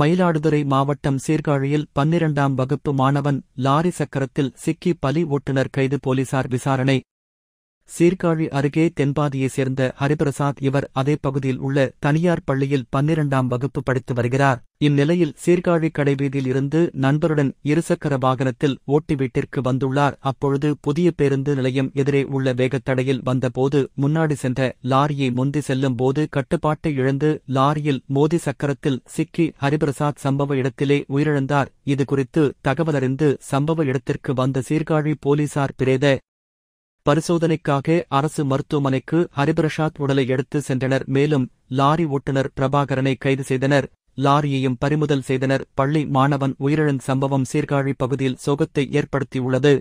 மயிலாடுதுறை மாவட்டம் சீர்காழியில் பன்னிரண்டாம் வகுப்பு மாணவன் லாரி சக்கரத்தில் சிக்கி பலி ஓட்டுநர் கைது போலீசார் விசாரணை சீர்காழி அருகே தென்பாதியைச் சேர்ந்த ஹரிபிரசாத் இவர் அதே பகுதியில் உள்ள தனியார் பள்ளியில் பன்னிரண்டாம் வகுப்பு படித்து வருகிறார் இந்நிலையில் சீர்காழி கடைவீதியில் இருந்து நண்பருடன் இருசக்கர வாகனத்தில் ஓட்டி வீட்டிற்கு வந்துள்ளார் அப்பொழுது புதிய பேருந்து நிலையம் எதிரே உள்ள வேகத்தடையில் வந்தபோது முன்னாடி சென்ற லாரியை முந்தி செல்லும் போது கட்டுப்பாட்டை இழந்து லாரியில் மோதி சக்கரத்தில் சிக்கி ஹரிபிரசாத் சம்பவ இடத்திலே உயிரிழந்தார் இதுகுறித்து தகவலறிந்து சம்பவ இடத்திற்கு வந்த சீர்காழி போலீசார் பிரேத பரிசோதனைக்காக அரசு மருத்துவமனைக்கு ஹரிபிரசாத் உடலை எடுத்து சென்றனர் மேலும் லாரி ஓட்டுநர் பிரபாகரனை கைது செய்தனர் லாரியையும் பறிமுதல் செய்தனர் பள்ளி மாணவன் உயிரிழந்த சம்பவம் சீர்காழி பகுதியில் சோகத்தை ஏற்படுத்தியுள்ளது